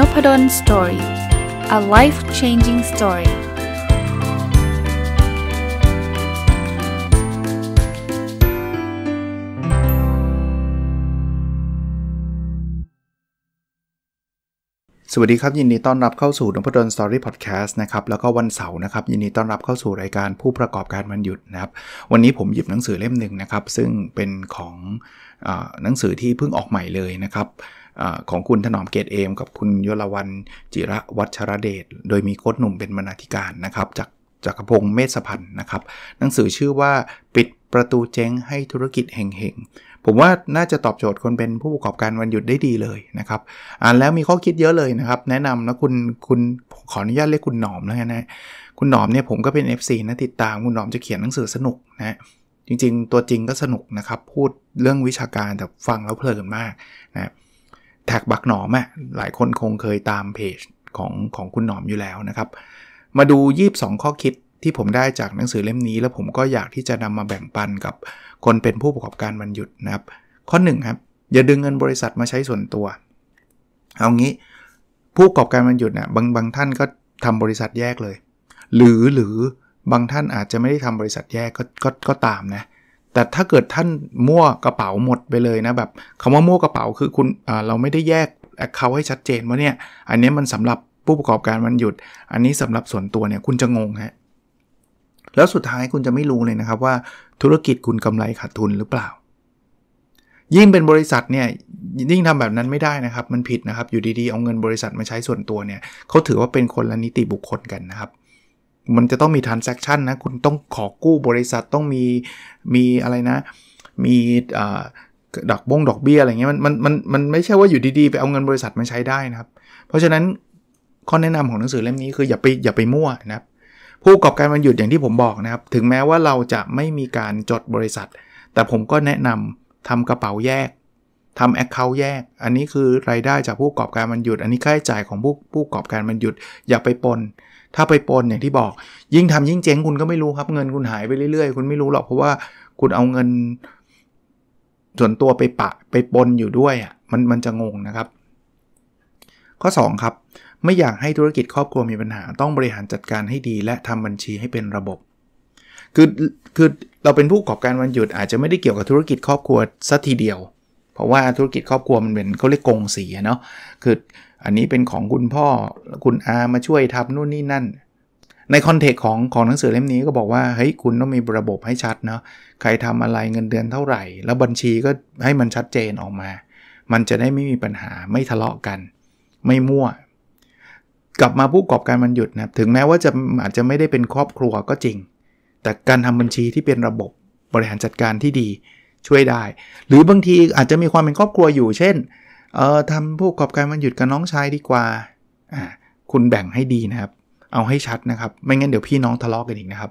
n o p ด d o สตอรี่ a life changing story สวัสดีครับ ยินดีต้อนรับเข้าสู่นพดลสตอรี่พอดแคสต์นะครับแล้วก็วันเสาร์นะครับ ยินดีต้อนรับเข้าสู่รายการผู้ประกอบการวันหยุดนะครับ วันนี้ผมหยิบหนังสือเล่มหนึ่งนะครับ ซึ่งเป็นของหนังสือที่เพิ่งออกใหม่เลยนะครับของคุณถนอมเกตเอมกับคุณยลวันจิระวัชระเดช โดยมีโค้ดหนุ่มเป็นบรรณาธิการนะครับ จากจักรพงศ์เมษพันธ์นะครับ หนังสือชื่อว่าปิดประตูเจ๊งให้ธุรกิจแเ่งๆผมว่าน่าจะตอบโจทย์คนเป็นผู้ประกอบการวันหยุดได้ดีเลยนะครับ อ่านแล้วมีข้อคิดเยอะเลยนะครับ แนะนำนะคุณคุณขออนุญาตเรียกคุณหนอมแล้วนะคุณหนอมเนี่ยผมก็เป็น FC นะติดตามคุณหนอมจะเขียนหนังสือสนุกนะจริง ๆ ตัวจริงก็สนุกนะครับพูดเรื่องวิชาการแต่ฟังแล้วเพลินมากนะแท็กบักหนอมอะหลายคนคงเคยตามเพจของของคุณหนอมอยู่แล้วนะครับ มาดู22ข้อคิดที่ผมได้จากหนังสือเล่มนี้ แล้วผมก็อยากที่จะนำมาแบ่งปันกับคนเป็นผู้ประกอบการบรรยุดนะครับ ข้อ1ครับอย่าดึงเงินบริษัทมาใช้ส่วนตัวเอางี้ผู้ประกอบการบรรยุดนะ่ะบางบางท่านก็ทำบริษัทแยกเลย หรือหรือบางท่านอาจจะไม่ได้ทำบริษัทแยกก็ก็ก็ตามนะเแต่ถ้าเกิดท่านมั่วกระเป๋าหมดไปเลยนะแบบคำว่ามั่วกระเป๋าคือคุณเราไม่ได้แยกแอคเคาท์ให้ชัดเจน ว่าเนี่ย อันนี้มันสำหรับผู้ประกอบการมันหยุด อันนี้สำหรับส่วนตัวเนี่ย คุณจะงงฮะแล้วสุดท้ายคุณจะไม่รู้เลยนะครับว่าธุรกิจคุณกำไรขาดทุนหรือเปล่า ยิ่งเป็นบริษัทเนี่ยยิ่งทำแบบนั้นไม่ได้นะครับ มันผิดนะครับ อยู่ดีๆเอาเงินบริษัทมาใช้ส่วนตัวเนี่ยเขาถือว่าเป็นคนละนิติบุคคลกันนะครับมันจะต้องมีทรานซัคชันนะคุณต้องขอกู้บริษัทต้องมีมีอะไรนะ มีดอกบงดอกเบี้ยอะไรเงี้ยมันมันมันมันไม่ใช่ว่าอยู่ดีๆไปเอาเงินบริษัทมาใช้ได้นะครับ เพราะฉะนั้นข้อแนะนำของหนังสือเล่มนี้ คืออย่าไปอย่าไปมั่วนะครับผู้ประกอบการมันหยุดอย่างที่ผมบอกนะครับ ถึงแม้ว่าเราจะไม่มีการจดบริษัท แต่ผมก็แนะนำทำกระเป๋าแยกทำแอคเคาท์แยก อันนี้คือรายได้จากผู้ประกอบการมันหยุด อันนี้ค่าใช้จ่ายของผู้ผู้ประกอบการมันหยุดอย่าไปปนถ้าไปปนอย่างที่บอก ยิ่งทำยิ่งเจ๊งคุณก็ไม่รู้ครับ เงินคุณหายไปเรื่อยๆ คุณไม่รู้หรอก เพราะว่าคุณเอาเงิน ส่วนตัวไปปะ ไปปนอยู่ด้วยอ่ะมันมันจะงงนะครับ ข้อ 2 ครับ ไม่อยากให้ธุรกิจครอบครัวมีปัญหา ต้องบริหารจัดการให้ดี และทำบัญชีให้เป็นระบบคือคือเราเป็นผู้ประกอบการวันหยุดอาจจะไม่ได้เกี่ยวกับธุรกิจครอบครัวสัทีเดียว เพราะว่าธุรกิจครอบครัวมันเป็นเขาเรียกกงสีเนาะคืออันนี้เป็นของคุณพ่อคุณอามาช่วยทำนู่นนี่นั่น ในคอนเทกต์ของของหนังสือเล่มนี้ก็บอกว่าเฮ้ยคุณต้องมีระบบให้ชัดเนาะใครทำอะไรเงินเดือนเท่าไหร่ แล้วบัญชีก็ให้มันชัดเจนออกมา มันจะได้ไม่มีปัญหาไม่ทะเลาะกัน ไม่มั่ว กลับมาผู้ประกอบการมันหยุดนะถึงแม้ว่าจะอาจจะไม่ได้เป็นครอบครัวก็จริง แต่การทำบัญชีที่เป็นระบบบริหารจัดการที่ดีช่วยได้ หรือบางทีอาจจะมีความเป็นครอบครัวอยู่เช่นเออทำผู้ประกอบการมันหยุดกับน้องชายดีกว่า อ่า คุณแบ่งให้ดีนะครับ เอาให้ชัดนะครับ ไม่งั้น เดี๋ยวพี่น้องทะเลาะกกันอีกนะครับ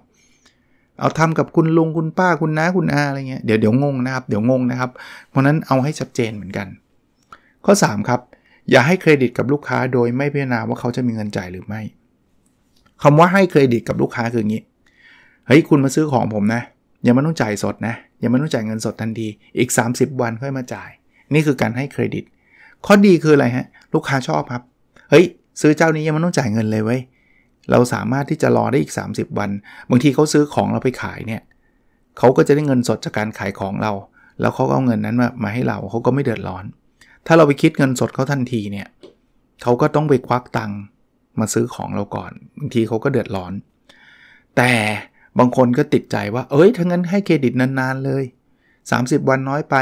เอาทำกับคุณลุงคุณป้าคุณน้าคุณอาอะไรเงี้ย เดี๋ยวเดี๋ยวงงนะครับ เดี๋ยวงงนะครับ เพราะนั้นเอาให้ชัดเจนเหมือนกัน ข้อ3ครับ อย่าให้เครดิตกับลูกค้าโดยไม่พิจารณาว่าเขาจะมีเงินจ่ายหรือไม่ คำว่าให้เครดิตกับลูกค้าคืออย่างนี้ เฮ้ย คุณมาซื้อของผมนะ ยังไม่ต้องจ่ายสดนะ ยังไม่ต้องจ่ายเงินสดทันที อีก 30 วันค่อยมาจ่าย นี่คือการให้เครดิตข้อดีคืออะไรฮะลูกค้าชอบครับ เฮ้ยซื้อเจ้านี้ยังไม่ต้องจ่ายเงินเลยเว้ยเราสามารถที่จะรอได้อีก 30 วัน บางทีเขาซื้อของเราไปขายเนี่ยเขาก็จะได้เงินสดจากการขายของเรา แล้วเขาก็เอาเงินนั้นมามาให้เราเขาก็ไม่เดือดร้อน ถ้าเราไปคิดเงินสดเขาทันทีเนี่ยเขาก็ต้องไปควักตังค์มาซื้อของเราก่อนบางทีเขาก็เดือดร้อน แต่บางคนก็ติดใจว่า เอ้ยถ้างั้นให้เครดิตนานๆเลย 30 วันน้อยไป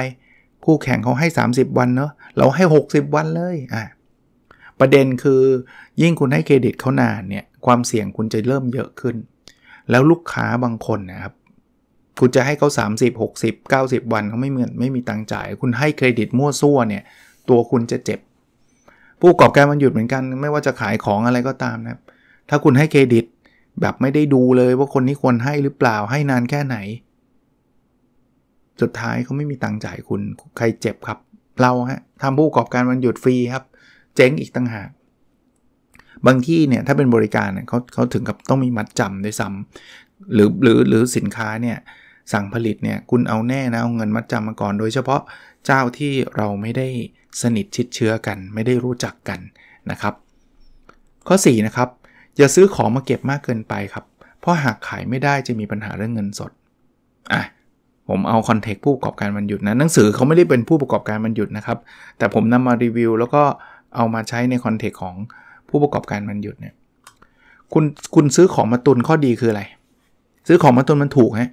คู่แข่งเขาให้ 30 วันเนาะเราให้ 60 วันเลยอ่ะประเด็นคือยิ่งคุณให้เครดิตเขานานเนี่ยความเสี่ยงคุณจะเริ่มเยอะขึ้น แล้วลูกค้าบางคนนะครับคุณจะให้เขา30 60 90 วันเขาไม่เหมือนไม่มีตังจ่าย คุณให้เครดิตมั่วซั่วเนี่ยตัวคุณจะเจ็บ ผู้ประกอบการมันหยุดเหมือนกัน ไม่ว่าจะขายของอะไรก็ตามนะครับถ้าคุณให้เครดิตแบบไม่ได้ดูเลยว่าคนนี้ควรให้หรือเปล่าให้นานแค่ไหนสุดท้ายเขาไม่มีตังค์จ่ายคุณใครเจ็บครับ เราฮะทำผู้ประกอบการวันหยุดฟรีครับ เจ๊งอีกตั้งหาก บางที่เนี่ยถ้าเป็นบริการเนี่ยเขาเขาถึงกับต้องมีมัดจำด้วยซ้ำหรือหรือหรือสินค้าเนี่ยสั่งผลิตเนี่ยคุณเอาแน่นะเอาเงินมัดจำมาก่อนโดยเฉพาะเจ้าที่เราไม่ได้สนิทชิดเชื้อกันไม่ได้รู้จักกันนะครับ ข้อ 4 นะครับอย่าซื้อของมาเก็บมากเกินไปครับเพราะหากขายไม่ได้จะมีปัญหาเรื่องเงินสดอ่ะผมเอาคอนเทกต์ผู้ประกอบการมันหยุดนะหนังสือเขาไม่ได้เป็นผู้ประกอบการมันหยุดนะครับ แต่ผมนำมารีวิวแล้วก็เอามาใช้ในคอนเทกต์ของผู้ประกอบการมันหยุดเนี่ยคุณคุณซื้อของมาตุนข้อดีคืออะไร ซื้อของมาตุนมันถูกฮะ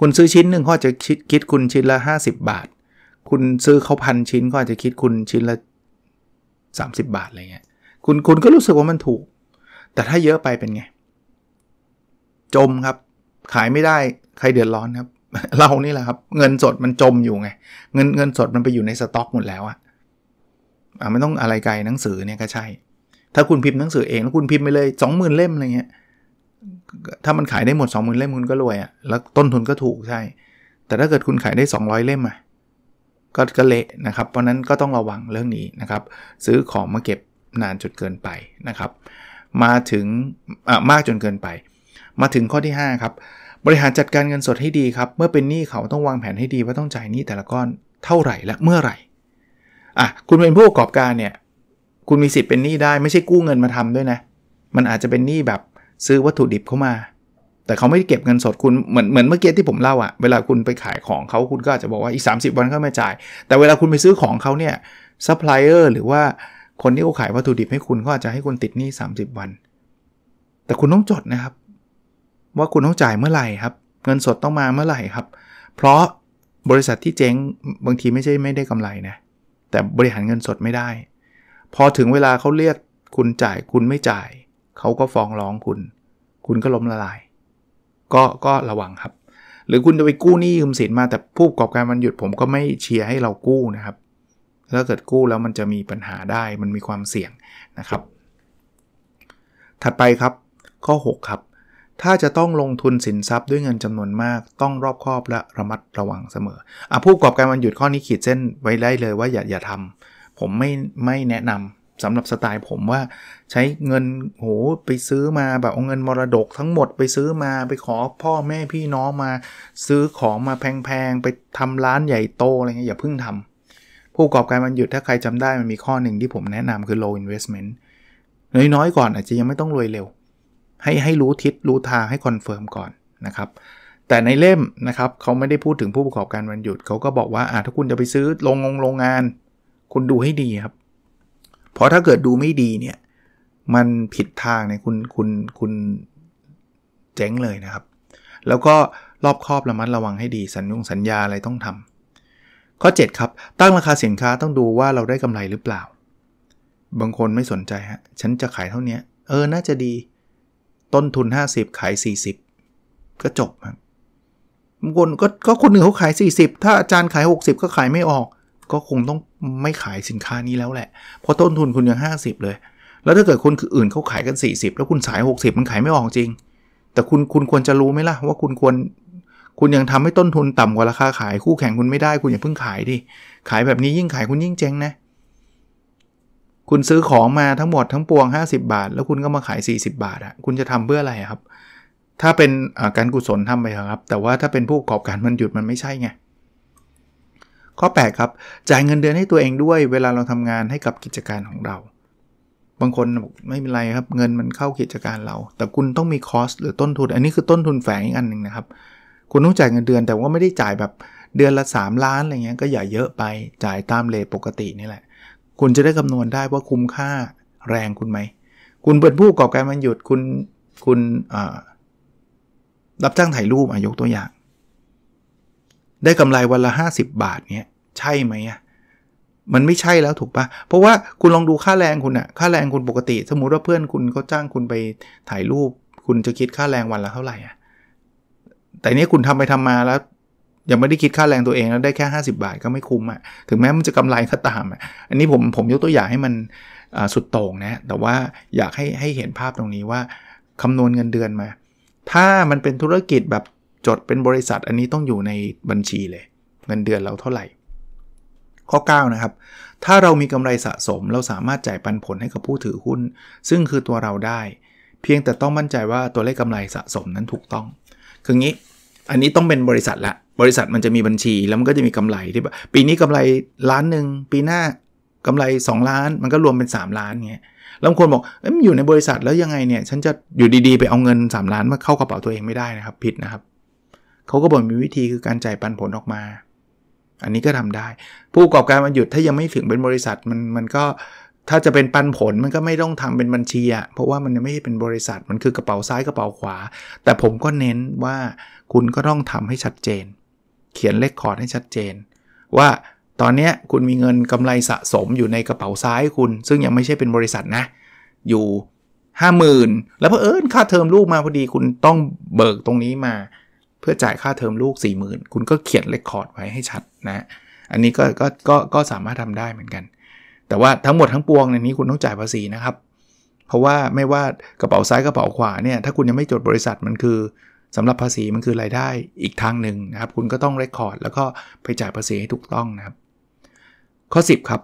คุณซื้อชิ้นหนึ่งเขาจะคิดคุณชิ้นละ 50 บาท คุณซื้อเขาพันชิ้นก็อาจจะคิดคุณชิ้นละ 30 บาทอะไรเงี้ย คุณคุณก็รู้สึกว่ามันถูก แต่ถ้าเยอะไปเป็นไงจมครับ ขายไม่ได้ใครเดือดร้อนครับเรานี่แหละครับ เงินสดมันจมอยู่ไง เงินเงินสดมันไปอยู่ในสต็อกหมดแล้วอะอ่ะไม่ต้องอะไรไกลหนังสือเนี่ยก็ใช่ ถ้าคุณพิมพ์หนังสือเองแล้ว คุณพิมพ์ไปเลย20,000เล่มอะไรเงี้ยถ้ามันขายได้หมด 20,000เล่มคุณก็รวยอะ่ะแล้วต้นทุนก็ถูกใช่ แต่ถ้าเกิดคุณขายได้ 200เล่มอะ่ก็ก็เละนะครับ เพราะนั้นก็ต้องระวังเรื่องนี้นะครับ ซื้อของมาเก็บนานจนเกินไปนะครับ มาถึงมากจนเกินไป มาถึงข้อที่5ครับบริหารจัดการเงินสดให้ดีครับ เมื่อเป็นหนี้เขาต้องวางแผนให้ดีว่าต้องจ่ายหนี้แต่ละก้อนเท่าไหร่และเมื่อไหร่อ่ะคุณเป็นผู้ประกอบการเนี่ย คุณมีสิทธิ์เป็นหนี้ได้ ไม่ใช่กู้เงินมาทำด้วยนะมันอาจจะเป็นหนี้แบบซื้อวัตถุดิบเข้ามา แต่เขาไม่เก็บเงินสดคุณเหมือนเหมือนเมื่อกี้ที่ผมเล่าอะเวลาคุณไปขายของเขาคุณก็อาจจะบอกว่าอีก 30 วันเขาไม่จ่าย แต่เวลาคุณไปซื้อของเขาเนี่ยซัพพลายเออร์หรือว่าคนที่เขาขายวัตถุดิบให้คุณก็อาจจะให้คุณติดหนี้ 30 วัน แต่คุณต้องจดนะครับว่าคุณต้องจ่ายเมื่อไหร่ครับ เงินสดต้องมาเมื่อไหร่ครับ เพราะบริษัทที่เจ๊งบางทีไม่ใช่ไม่ได้กำไรนะ แต่บริหารเงินสดไม่ได้ พอถึงเวลาเขาเรียกคุณจ่ายคุณไม่จ่ายเขาก็ฟ้องร้องคุณ คุณก็ล้มละลาย ก็ก็ระวังครับ หรือคุณจะไปกู้หนี้ยืมสินมาแต่ผู้ประกอบการมันหยุดผมก็ไม่เชียร์ให้เรากู้นะครับถ้าเกิดกู้แล้วมันจะมีปัญหาได้ มันมีความเสี่ยงนะครับ ถัดไปครับ ข้อ 6 ครับถ้าจะต้องลงทุนสินทรัพย์ด้วยเงินจำนวนมากต้องรอบคอบและระมัดระวังเสมออ่ะผู้ประกอบการวันหยุดข้อนี้ขีดเส้นไว้ได้เลยว่าอย่าอย่าทำผมไม่ไม่แนะนำ สำหรับสไตล์ผมว่า ใช้เงินโหไปซื้อมาแบบเอาเงินมรดกทั้งหมดไปซื้อมาไปขอพ่อแม่พี่น้องมา ซื้อของมาแพงๆ ไปทำร้านใหญ่โตอะไรเงี้ยอย่าเพิ่งทำ ผู้ประกอบการวันหยุดถ้าใครจำได้มันมีข้อหนึ่งที่ผมแนะนำคือ low investment น้อยๆก่อนอาจจะยังไม่ต้องรวยเร็วให้ให้รู้ทิศรู้ทาง ให้คอนเฟิร์มก่อนนะครับ แต่ในเล่มนะครับเขาไม่ได้พูดถึงผู้ประกอบการวันหยุด เขาก็บอกว่าอ่าถ้าคุณจะไปซื้อโรงงโรงงาน คุณดูให้ดีครับ เพราะถ้าเกิดดูไม่ดีเนี่ย มันผิดทางเนี่ยคุณคุณคุณ เจ๊งเลยนะครับ แล้วก็รอบครอบระมัดระวังให้ดีสัญญงสัญญาอะไรต้องทำ ข้อ 7 ครับ ตั้งราคาสินค้าต้องดูว่าเราได้กำไรหรือเปล่า บางคนไม่สนใจฮะฉันจะขายเท่านี้เออน่าจะดีต้นทุน 50 ขาย 40 ก็จบครับบางคนก็คนหนึ่งเขาขาย 40 ถ้าอาจารย์ขาย 60 ก็ขายไม่ออก ก็คงต้องไม่ขายสินค้านี้แล้วแหละ เพราะต้นทุนคุณยัง50 เลย แล้วถ้าเกิดคนอื่นเขาขายกัน 40 แล้วคุณขาย 60 มันขายไม่ออกจริง แต่คุณคุณควรจะรู้ไหมล่ะว่าคุณควรคุณยังทำให้ต้นทุนต่ำกว่าราคาขาย คู่แข่งคุณไม่ได้ คุณอย่าเพิ่งขายดิขายแบบนี้ยิ่งขายคุณยิ่งเจ๊งนะคุณซื้อของมาทั้งหมดทั้งปวง 50 บาท แล้วคุณก็มาขาย 40 บาทอะคุณจะทำเพื่ออะไรครับ ถ้าเป็นการกุศลทำไปครับ แต่ว่าถ้าเป็นผู้ประกอบการมันหยุดมันไม่ใช่ไงข้อ8ครับ จ่ายเงินเดือนให้ตัวเองด้วย เวลาเราทำงานให้กับกิจการของเรา บางคนบอกไม่เป็นไรครับ เงินมันเข้ากิจการเรา แต่คุณต้องมีคอสหรือต้นทุน อันนี้คือต้นทุนแฝงอีกอันหนึ่งนะครับคุณต้องจ่ายเงินเดือนแต่ว่าไม่ได้จ่ายแบบเดือนละ 3 ล้านอะไรเงี้ยก็อย่าเยอะไปจ่ายตามเลทปกตินี่แหละคุณ จะได้คำนวณได้ ว่า คุ้มค่าแรงคุณไหม คุณเปิดผู้ประกอบการมันหยุดคุณ คุณรับจ้างถ่ายรูปอายกตัวอย่าง ได้กำไรวันละ 50 บาทเนี่ยใช่ไหมอ่ะ มันไม่ใช่แล้วถูกปะเพราะว่าคุณลองดูค่าแรงคุณอะค่าแรงคุณปกติ สมมุติว่าเพื่อนคุณเขาจ้างคุณไปถ่ายรูป คุณจะคิดค่าแรงวันละเท่าไหร่อะแต่นี้คุณทำไปทำมาแล้วยังไม่ได้คิดค่าแรงตัวเองแล้วได้แค่ 50 บาทก็ไม่คุ้มอะ่ะ ถึงแม้มันจะกำไรก็ตามอะ่ะอันนี้ผมผมยกตัวอย่างให้มันสุดโต่งนะ แต่ว่าอยากให้ให้เห็นภาพตรงนี้ว่า คำนวณเงินเดือนมา ถ้ามันเป็นธุรกิจแบบจดเป็นบริษัท อันนี้ต้องอยู่ในบัญชีเลย เงินเดือนเราเท่าไหร่ ข้อ 9 นะครับ ถ้าเรามีกำไรสะสม เราสามารถจ่ายปันผลให้กับผู้ถือหุ้นซึ่งคือตัวเราได้ เพียงแต่ต้องมั่นใจว่าตัวเลขกำไรสะสมนั้นถูกต้องคืองี้อันนี้ต้องเป็นบริษัทละบริษัทมันจะมีบัญชีแล้วมันก็จะมีกำไรที่ปีนี้กำไรล้านหนึ่งปีหน้ากำไร2ล้าน มันก็รวมเป็น 3 ล้านเงี้ยแล้วคนบอกเอ้ยอยู่ในบริษัทแล้วยังไงเนี่ยฉันจะอยู่ดีๆไปเอาเงิน 3 ล้านมาเข้ากระเป๋าตัวเองไม่ได้นะครับผิดนะครับเขาก็บอกมีวิธีคือการจ่ายปันผลออกมา อันนี้ก็ทำได้ ผู้ประกอบการมันหยุดถ้ายังไม่ถึงเป็นบริษัทมันมันก็ถ้าจะเป็นปันผลมันก็ไม่ต้องทำเป็นบัญชีอะเพราะว่ามันไม่ใช่เป็นบริษัทมันคือกระเป๋าซ้ายกระเป๋าขวา แต่ผมก็เน้นว่าคุณก็ต้องทำให้ชัดเจนเขียนเลคคอร์ดให้ชัดเจน ว่าตอนนี้คุณมีเงินกำไรสะสมอยู่ในกระเป๋าซ้ายคุณ ซึ่งยังไม่ใช่เป็นบริษัทนะ อยู่ 50,000 แล้วเพอเอิญค่าเทอมลูกมาพอดีคุณต้องเบิกตรงนี้มา เพื่อจ่ายค่าเทอมลูก 40,000 คุณก็เขียนเลคคอร์ดไว้ให้ชัดนะ อันนี้ก็ก็ก็ก็สามารถทำได้เหมือนกัน แต่ว่าทั้งหมดทั้งปวงในนี้คุณต้องจ่ายภาษีนะครับ เพราะว่าไม่ว่ากระเป๋าซ้ายกระเป๋าขวาเนี่ย ถ้าคุณยังไม่จดบริษัทมันคือสำหรับภาษีมันคือรายได้อีกทางหนึ่งนะครับ คุณก็ต้องเรคคอร์ด แล้วก็ไปจ่ายภาษีให้ถูกต้องนะครับ ข้อ 10 ครับ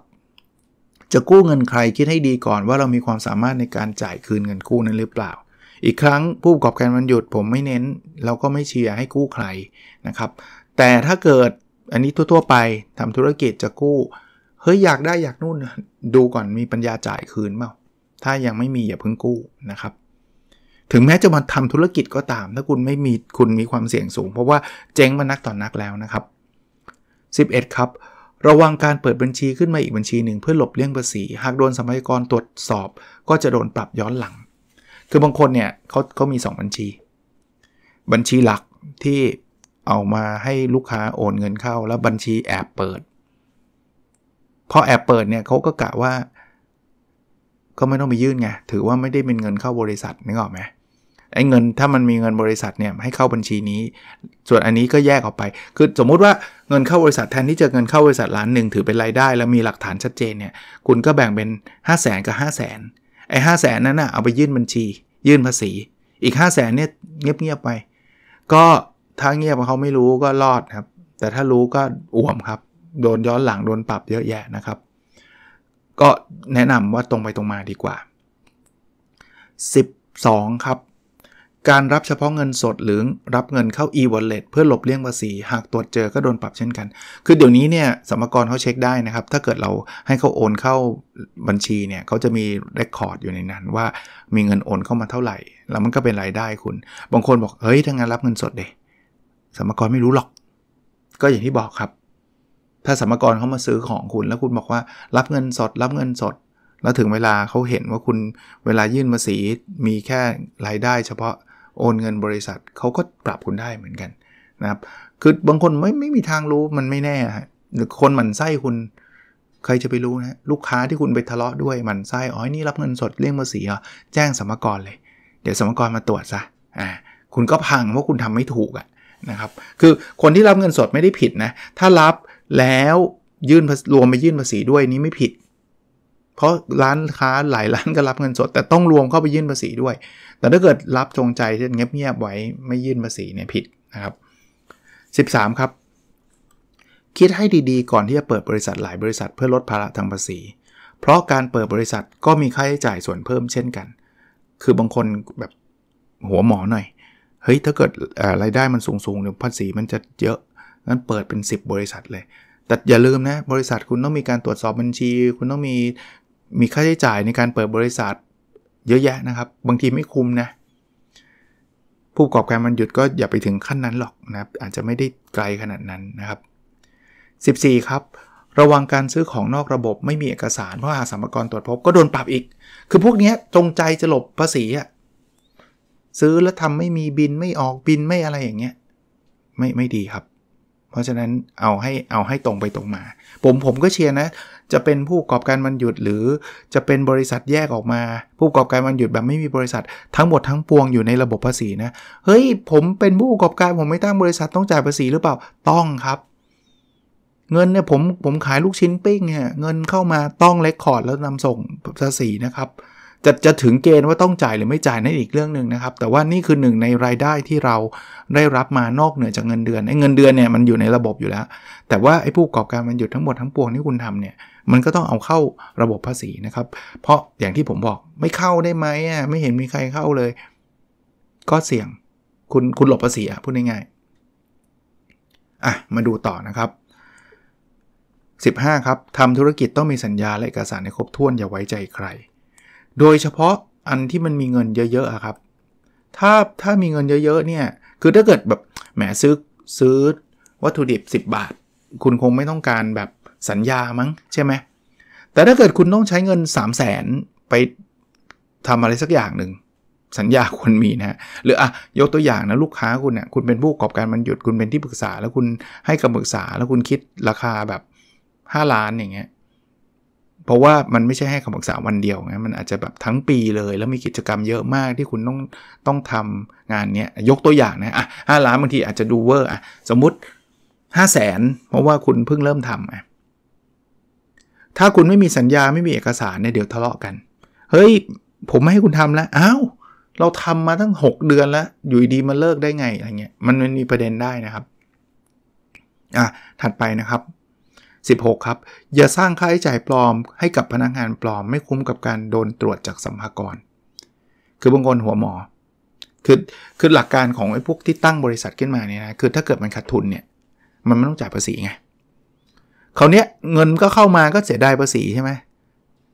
จะกู้เงินใครคิดให้ดีก่อนว่าเรามีความสามารถในการจ่ายคืนเงินกู้นั้นหรือเปล่า อีกครั้งผู้ประกอบการมันหยุดผมไม่เน้น เราก็ไม่เชียร์ให้กู้ใครนะครับ แต่ถ้าเกิดอันนี้ทั่ว ๆ ไปทำธุรกิจจะกู้เฮ้ยอยากได้อยากนู่นดูก่อนมีปัญญาจ่ายคืนเปล่าถ้ายังไม่มีอย่าเพิ่งกู้นะครับถึงแม้จะมาทำธุรกิจก็ตามถ้าคุณไม่มีคุณมีความเสี่ยงสูง เพราะว่าเจ๊งมานักต่อนนักแล้วนะครับ 11 ครับ ระวังการเปิดบัญชีขึ้นมาอีกบัญชีหนึ่ง เพื่อหลบเลี่ยงภาษี หากโดนสมัยกรตรวจสอบก็จะโดนปรับย้อนหลัง คือบางคนเนี่ยเขาเขามี 2 บัญชี บัญชีหลักที่เอามาให้ลูกค้าโอนเงินเข้า แล้วบัญชีแอบเปิดพอแอบเปิดเนี่ยเขาก็กะว่าก็ไม่ต้องไปยื่นไงถือว่าไม่ได้เป็นเงินเข้าบริษัทนึกออกไหมไอ้เงินถ้ามันมีเงินบริษัทเนี่ยให้เข้าบัญชีนี้ ส่วนอันนี้ก็แยกออกไป คือสมมุติว่าเงินเข้าบริษัทแทนที่จะเงินเข้าบริษัท ล้านหนึ่งถือเป็นรายได้แล้วมีหลักฐานชัดเจนเนี่ย คุณก็แบ่งเป็น 5 0 0แสนกับ 5 0 0แสนไอ้ห้าแสนนั้นนะ่ะเอาไปยื่นบัญชี ยื่นภาษี อีก 5 0 0แสนเนี่ยเงียบๆ ไป ก็ถ้าเงียบเขาไม่รู้ก็รอดครับ แต่ถ้ารู้ก็อ่วมครับ โดนย้อนหลังโดนปรับเยอะแยะนะครับ ก็แนะนำว่าตรงไปตรงมาดีกว่า 12 ครับการรับเฉพาะเงินสดหรือรับเงินเข้า e-wallet เพื่อหลบเลี่ยงภาษีหากตรวจเจอก็โดนปรับเช่นกัน คือเดี๋ยวนี้เนี่ยสมกรเขาเช็คได้นะครับ ถ้าเกิดเราให้เขาโอนเข้าบัญชีเนี่ยเขาจะมีเรคคอร์ดอยู่ในนั้นว่ามีเงินโอนเข้ามาเท่าไหร่ แล้วมันก็เป็นรายได้คุณ บางคนบอกเฮ้ยทางานรับเงินสดเดสมกรไม่รู้หรอก ก็อย่างที่บอกครับ ถ้าสมกรเขามาซื้อของคุณแล้วคุณบอกว่า รับเงินสดรับเงินสด แล้วถึงเวลาเขาเห็นว่าคุณเวลายื่นภาษีมีแค่รายได้ เฉพาะโอนเงินบริษัทเขาก็ปรับคุณได้เหมือนกันนะครับ คือบางคนไม่ไม่มีทางรู้มันไม่แน่ฮะหรือคนหมั่นไส้คุณใครจะไปรู้นะลูกค้าที่คุณไปทะเลาะด้วยหมั่นไส้อ๋อนี่รับเงินสดเรียงภาษีอ่ะแจ้งสมกรเลย เดี๋ยวสมกรมาตรวจซะอ่าคุณก็พังเพราะคุณทำไม่ถูกอ่ะนะครับ คือคนที่รับเงินสดไม่ได้ผิดนะ ถ้ารับแล้วยื่นรวมไปยื่นภาษีด้วยนี้ไม่ผิดเพราะร้านค้าหลายร้านก็รับเงินสด แต่ต้องรวมเข้าไปยื่นภาษีด้วย แต่ถ้าเกิดรับจงใจเงียบเงียบไว้ไม่ยื่นภาษีเนี่ยผิดนะครับ 13 ครับ คิดให้ดีๆก่อนที่จะเปิดบริษัทหลายบริษัทเพื่อลดภาระทางภาษีเพราะการเปิดบริษัทก็มีค่าใช้จ่ายส่วนเพิ่มเช่นกัน คือบางคนแบบหัวหมอหน่อย เฮ้ยถ้าเกิดรายได้มันสูงๆเนี่ยภาษีมันจะเยอะนั้นเปิดเป็น 10 บริษัทเลย แต่อย่าลืมนะบริษัทคุณต้องมีการตรวจสอบบัญชี คุณต้องมีมีค่าใช้จ่ายในการเปิดบริษัท เยอะแยะนะครับ บางทีไม่คุ้มนะ ผู้ประกอบการมันหยุดก็อย่าไปถึงขั้นนั้นหรอกนะครับ อาจจะไม่ได้ไกลขนาดนั้นนะครับ 14 ครับ ระวังการซื้อของนอกระบบไม่มีเอกสารเพราะหาสัมภากรตรวจพบก็โดนปรับอีก คือพวกนี้จงใจจะหลบภาษีอะซื้อแล้วทำไม่มีบินไม่ออกบินไม่อะไรอย่างเงี้ยไม่ไม่ดีครับเพราะฉะนั้นเอาให้เอาให้ตรงไปตรงมา ผมผมก็เชียร์นะ จะเป็นผู้ประกอบการมันหยุดหรือจะเป็นบริษัทแยกออกมา ผู้ประกอบการมันหยุดแบบไม่มีบริษัท ทั้งหมดทั้งปวงอยู่ในระบบภาษีนะ เฮ้ยผมเป็นผู้ประกอบการผมไม่ตั้งบริษัทต้องจ่ายภาษีหรือเปล่าต้องครับ เงินเนี่ยผมผมขายลูกชิ้นปิ้งเนี่ยเงินเข้ามาต้องเลคคอร์ดแล้วนำส่งภาษีนะครับเจะจะถึงเกณฑ์ว่าต้องจ่ายหรือไม่จ่ายนั่นอีกเรื่องหนึ่งนะครับ แต่ว่านี่คือหนึ่งในรายได้ที่เราได้รับมานอกเหนือจากเงินเดือนไอ้เงินเดือนเนี่ยมันอยู่ในระบบอยู่แล้ว แต่ว่าไอ้ผู้ประกอบการมันหยุดทั้งหมดทั้งปวงที่คุณทำเนี่ยมันก็ต้องเอาเข้าระบบภาษีนะครับ เพราะอย่างที่ผมบอกไม่เข้าได้ไหมอ่ะไม่เห็นมีใครเข้าเลย ก็เสี่ยงคุณคุณหลบภาษีอ่ะพูดง่ายๆอ่ะมาดูต่อนะครับ 15 ครับทำธุรกิจต้องมีสัญญาและเอกสารให้ครบถ้วนอย่าไว้ใจใครโดยเฉพาะอันที่มันมีเงินเยอะๆอะครับ ถ้าถ้ามีเงินเยอะ ๆ เนี่ย คือถ้าเกิดแบบแหมซื้อซื้อ วัตถุดิบ 10 บาท คุณคงไม่ต้องการแบบสัญญามั้ง ใช่ไหม แต่ถ้าเกิดคุณต้องใช้เงิน3 0 0แสนไปทำอะไรสักอย่างหนึ่ง สัญญาควรมีนะ หรืออ่ะ ยกตัวอย่างนะลูกค้าคุณเนะี่ย คุณเป็นผู้ประกอบการมันหยุด คุณเป็นที่ปรึกษา แล้วคุณให้คำปรึกษา แล้วคุณคิดราคาแบบ 5 ล้านอย่างเงี้ยเพราะว่ามันไม่ใช่ให้คำปรึกษาวันเดียวไงมันอาจจะแบบทั้งปีเลย แล้วมีกิจกรรมเยอะมากที่คุณต้องต้องทำงานเนี้ย ยกตัวอย่างนะอ่ะห้าล้านบางทีอาจจะดูเวอร์อ่ะสมมติ 5 0 0แสนเพราะว่าคุณเพิ่งเริ่มทำอ่ะถ้าคุณไม่มีสัญญาไม่มีเอกสารเนี่ยเดี๋ยวทะเลาะกัน เฮ้ย ผมไม่ให้คุณทำแล้วอ้าวเราทำมาตั้ง 6 เดือนแล้ว อยู่ดีมาเลิกได้ไงอะไรเงี้ย มันมันมีประเด็นได้นะครับ อ่ะถัดไปนะครับ16 ครับ อย่าสร้างค่าใช้จ่ายปลอมให้กับพนักงานปลอม ไม่คุ้มกับการโดนตรวจจากสัมภากร คือบางคนหัวหมอ คือ คือหลักการของไอ้พวกที่ตั้งบริษัทขึ้นมาเนี่ยนะ คือถ้าเกิดมันขาดทุนเนี่ย มันไม่ต้องจ่ายภาษีไงเขาเนี้ย เงินก็เข้ามาก็เสียดายภาษีใช่ไหม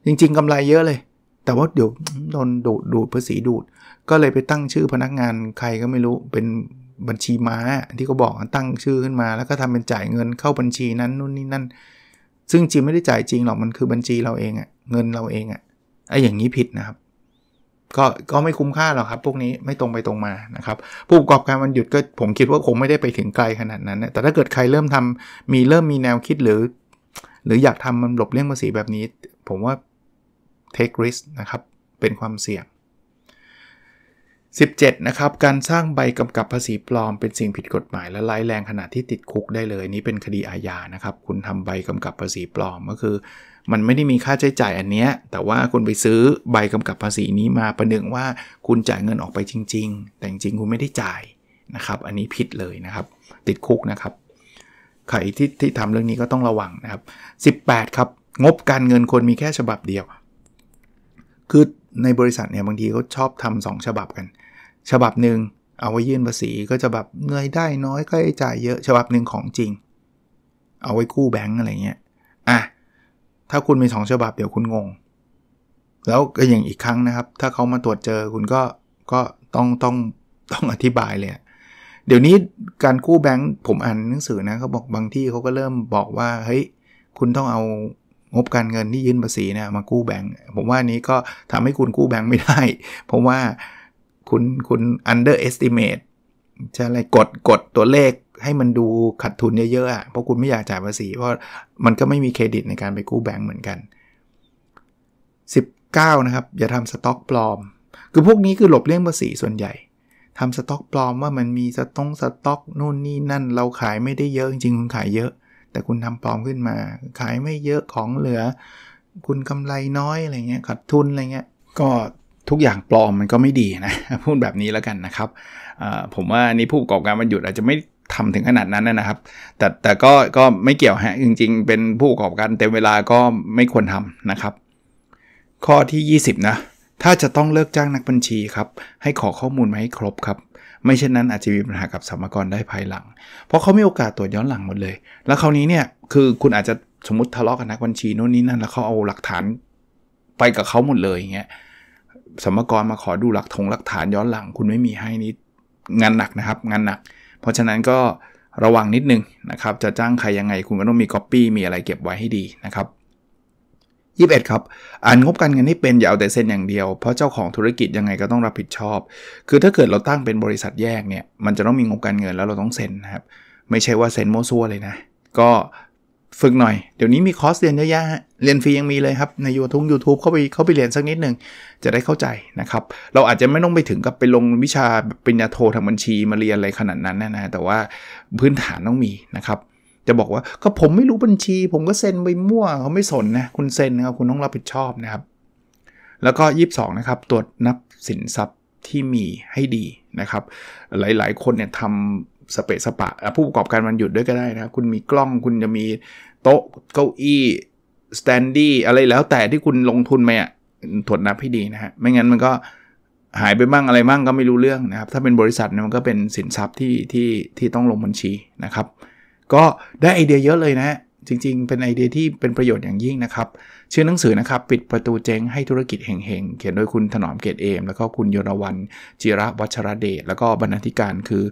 จริงๆ กำไรเยอะเลย แต่ว่าเดี๋ยวโดนดูดดูดภาษีดูด ก็เลยไปตั้งชื่อพนักงานใครก็ไม่รู้เป็นบัญชีม้าที่เขาบอกตั้งชื่อขึ้นมา แล้วก็ทำเป็นจ่ายเงินเข้าบัญชีนั้นนู่นนี่นั่นซึ่งจริงไม่ได้จ่ายจริงหรอกมันคือบัญชีเราเองอะเงินเราเองอะไอ้อย่างนี้ผิดนะครับ ก็ก็ไม่คุ้มค่าหรอกครับ พวกนี้ไม่ตรงไปตรงมานะครับผู้ประกอบการมันหยุดก็ผมคิดว่าคงไม่ได้ไปถึงไกลขนาดนั้นนะแต่ถ้าเกิดใครเริ่มทำมีเริ่มมีแนวคิดหรือ หรืออยากทำมันหลบเลี่ยงภาษีแบบนี้ ผมว่า take risk นะครับเป็นความเสี่ยง17นะครับ การสร้างใบกำกับภาษีปลอม เป็นสิ่งผิดกฎหมายและร้ายแรงขนาดที่ติดคุกได้เลย นี่เป็นคดีอาญานะครับคุณทำใบกำกับภาษีปลอมก็คือ มันไม่ได้มีค่าใช้จ่ายอันเนี้ยแต่ว่าคุณไปซื้อใบกำกับภาษีนี้มาประนึงว่า คุณจ่ายเงินออกไปจริง ๆ แต่จริงคุณไม่ได้จ่ายนะครับอันนี้ผิดเลยนะครับติดคุกนะครับใครที่ที่ทำเรื่องนี้ก็ต้องระวังนะครับ18 ครับงบการเงินควรมีแค่ฉบับเดียวคือในบริษัทเนี่ยบางทีเขาชอบทำสองฉบับกันฉบับหนึ่งเอาไว้ยื่นภาษีก็จะแบบเงยได้น้อยก็ใ้จ่ายเยอะฉบับหนึ่งของจริง เอาไว้กู้แบงก์อะไรเงี้ยอ่ะถ้าคุณมีสองฉบับเดี๋ยวคุณงง แล้วก็อย่างอีกครั้งนะครับ ถ้าเขามาตรวจเจอคุณก็ก็ต้องต้องต้องอธิบายเลย เดี๋ยวนี้การกู้แบงก์ผมอ่านหนังสือนะเขาบอกบางที่เขาก็เริ่มบอกว่า เฮ้ย คุณต้องเอางบการเงินที่ยื่นภาษีเนะมากู้แบงก์ผมว่านี้ก็ทำให้คุณกู้แบงก์ไม่ได้เพราะว่าคุณคุณ underestimate จะอะไรกดกดตัวเลขให้มันดูขาดทุนเยอะๆเพราะคุณไม่อยากจ่ายภาษี เพราะมันก็ไม่มีเครดิตในการไปกู้แบงก์เหมือนกัน19นะครับ อย่าทำสต็อกปลอม คือพวกนี้คือหลบเลี่ยงภาษีส่วนใหญ่ ทำสต็อกปลอมว่ามันมีสต็อกสต็อกนู่นนี่นั่นเราขายไม่ได้เยอะ จริงๆคุณขายเยอะ แต่คุณทำปลอมขึ้นมา ขายไม่เยอะของเหลือ คุณกำไรน้อยอะไรเงี้ยขาดทุนอะไรเงี้ยก็ทุกอย่างปลอมมันก็ไม่ดีนะพูดแบบนี้แล้วกันนะครับ ผมว่านี้ผู้ประกอบการมันหยุดอาจจะไม่ทำถึงขนาดนั้นนะครับ แต่แต่ก็ก็ไม่เกี่ยวฮะจริง ๆ เป็นผู้ประกอบการเต็มเวลาก็ไม่ควรทำนะครับ ข้อที่ 20 นะ ถ้าจะต้องเลิกจ้างนักบัญชีครับ ให้ขอข้อมูลมาให้ครบครับ ไม่เช่นนั้นอาจจะมีปัญหากับสมรกรได้ภายหลัง เพราะเขาไม่โอกาสตรวจย้อนหลังหมดเลย แล้วคราวนี้เนี่ยคือคุณอาจจะสมมติทะเลาะกับนักบัญชีโน่นนี่นั่นแล้วเขาเอาหลักฐานไปกับเขาหมดเลยอย่างเงี้ยสมกรมาขอดูหลักทงหลักฐานย้อนหลังคุณไม่มีให้นี้งานหนักนะครับงานหนัก เพราะฉะนั้นก็ระวังนิดนึงนะครับจะจ้างใครยังไง คุณก็ต้องมีก๊อปปี้มีอะไรเก็บไว้ให้ดีนะครับ21 ครับอ่านงบการเงินให้เป็นอย่าเอาแต่เซ็นอย่างเดียว เพราะเจ้าของธุรกิจยังไงก็ต้องรับผิดชอบ คือถ้าเกิดเราตั้งเป็นบริษัทแยกเนี่ยมันจะต้องมีงบการเงินแล้วเราต้องเซ็นนะครับไม่ใช่ว่าเซ็นโมซัวเลยนะก็ฝึกหน่อย เดี๋ยวนี้มีคอร์สเรียนเยอะแยะเรียนฟรียังมีเลยครับ ในยูทูบยูทูบเข้าไปเข้าไปเรียนสักนิดหนึ่งจะได้เข้าใจนะครับ เราอาจจะไม่ต้องไปถึงกับไปลงวิชาปริญญาโททางบัญชีมาเรียนอะไรขนาดนั้นนะนะแต่ว่าพื้นฐานต้องมีนะครับ จะบอกว่าก็ผมไม่รู้บัญชี ผมก็เซ็นไปมั่วเขาไม่สนนะ คุณเซ็นนะครับคุณต้องรับผิดชอบนะครับ แล้วก็องนะครับตรวจนับสินทรัพย์ที่มีให้ดีนะครับ หลายๆ คนเนี่ยทำสเปซสปะผู้ประกอบการมันหยุดด้วยก็ได้นะคุณมีกล้องคุณจะมีโต๊ะเก้าอี้สแตนดี้อะไรแล้วแต่ที่คุณลงทุนไปอ่ะถดนับให้ดีนะฮะไม่งั้นมันก็หายไปบ้างอะไรบ้างก็ไม่รู้เรื่องนะครับ ถ้าเป็นบริษัทเนี่ยมันก็เป็นสินทรัพย์ที่ที่ที่ต้องลงบัญชีนะครับ ก็ได้ไอเดียเยอะเลยนะจริง ๆ เป็นไอเดียที่เป็นประโยชน์อย่างยิ่งนะครับชื่อหนังสือนะครับปิดประตูเจ๊งให้ธุรกิจแห่งๆ เขียนโดยคุณถนอมเกตเอมแล้วก็คุณยนวันจิระวัชระเดชแล้วก็บรรณาธิการคือ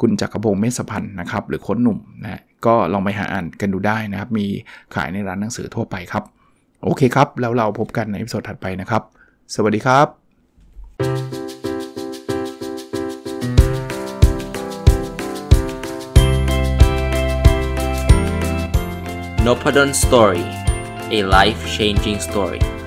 คุณจักรพงศ์เมษพันธ์นะครับหรือค้นหนุ่มนะก็ลองไปหาอ่านกันดูได้นะครับมีขายในร้านหนังสือทั่วไปครับ โอเคครับ แล้วเราพบกันในสดถัดไปนะครับ สวัสดีครับ n o p a d o n Story a life changing story.